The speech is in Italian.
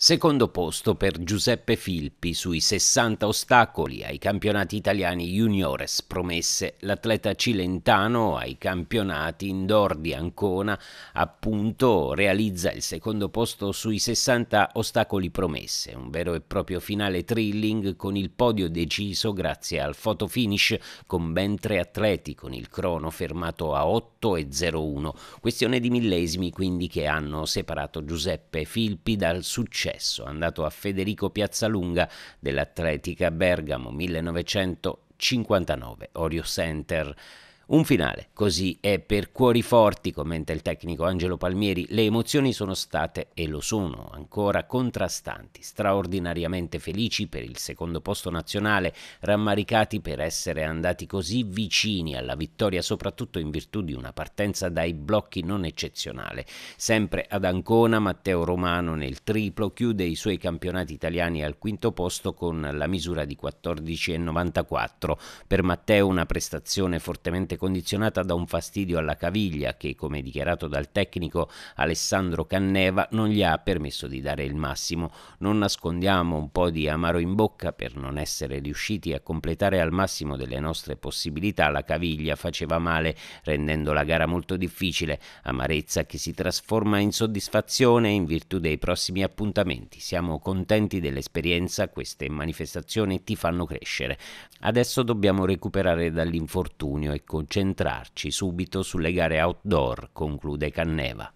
Secondo posto per Giuseppe Filippi sui 60 ostacoli ai campionati italiani juniores promesse. L'atleta cilentano ai campionati indoor di Ancona appunto realizza il secondo posto sui 60 ostacoli promesse, un vero e proprio finale thrilling con il podio deciso grazie al photo finish con ben tre atleti con il crono fermato a 8.01. Questione di millesimi quindi che hanno separato Giuseppe Filippi dal successo successo, andato a Federico Piazzalunga dell'Atletica Bergamo 1959, Orio Center un finale. Così è per cuori forti, commenta il tecnico Angelo Palmieri. Le emozioni sono state, e lo sono, ancora contrastanti, straordinariamente felici per il secondo posto nazionale, rammaricati per essere andati così vicini alla vittoria, soprattutto in virtù di una partenza dai blocchi non eccezionale. Sempre ad Ancona, Matteo Romano nel triplo chiude i suoi campionati italiani al quinto posto con la misura di 14,94. Per Matteo una prestazione fortemente condizionata da un fastidio alla caviglia che, come dichiarato dal tecnico Alessandro Canneva, non gli ha permesso di dare il massimo. Non nascondiamo un po' di amaro in bocca per non essere riusciti a completare al massimo delle nostre possibilità. La caviglia faceva male, rendendo la gara molto difficile, amarezza che si trasforma in soddisfazione in virtù dei prossimi appuntamenti. Siamo contenti dell'esperienza, queste manifestazioni ti fanno crescere. Adesso dobbiamo recuperare dall'infortunio e con concentrarci subito sulle gare outdoor, conclude Canneva.